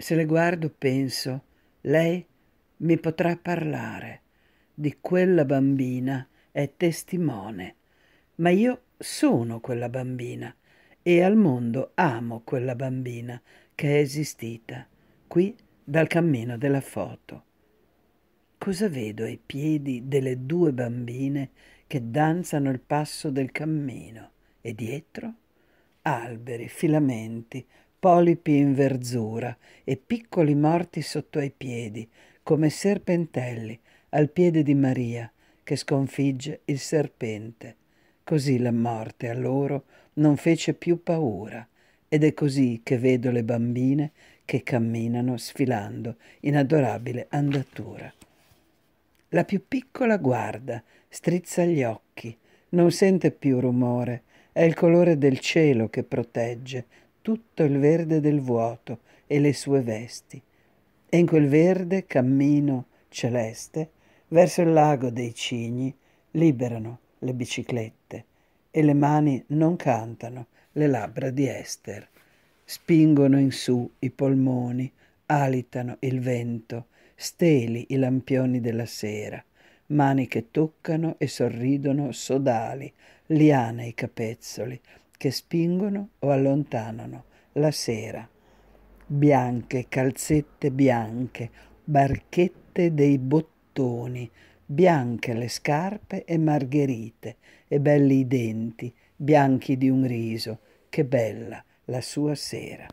Se le guardo penso, lei mi potrà parlare, di quella bambina è testimone, ma io sono quella bambina e al mondo amo quella bambina che è esistita qui dal cammino della foto. Cosa vedo ai piedi delle due bambine che danzano il passo del cammino e dietro? Alberi, filamenti, polipi in verzura e piccoli morti sotto ai piedi, come serpentelli al piede di Maria, che sconfigge il serpente. Così la morte a loro non fece più paura, ed è così che vedo le bambine che camminano sfilando in adorabile andatura. La più piccola guarda, strizza gli occhi, non sente più rumore, è il colore del cielo che protegge, tutto il verde del vuoto e le sue vesti, e in quel verde cammino celeste verso il lago dei cigni liberano le biciclette e le mani non cantano le labbra di Esther. Spingono in su i polmoni, alitano il vento, steli i lampioni della sera, mani che toccano e sorridono sodali, liane i capezzoli, che spingono o allontanano la sera. Bianche calzette bianche, barchette dei bottoni, bianche le scarpe e margherite, e belli i denti, bianchi di un riso, che bella la sua sera.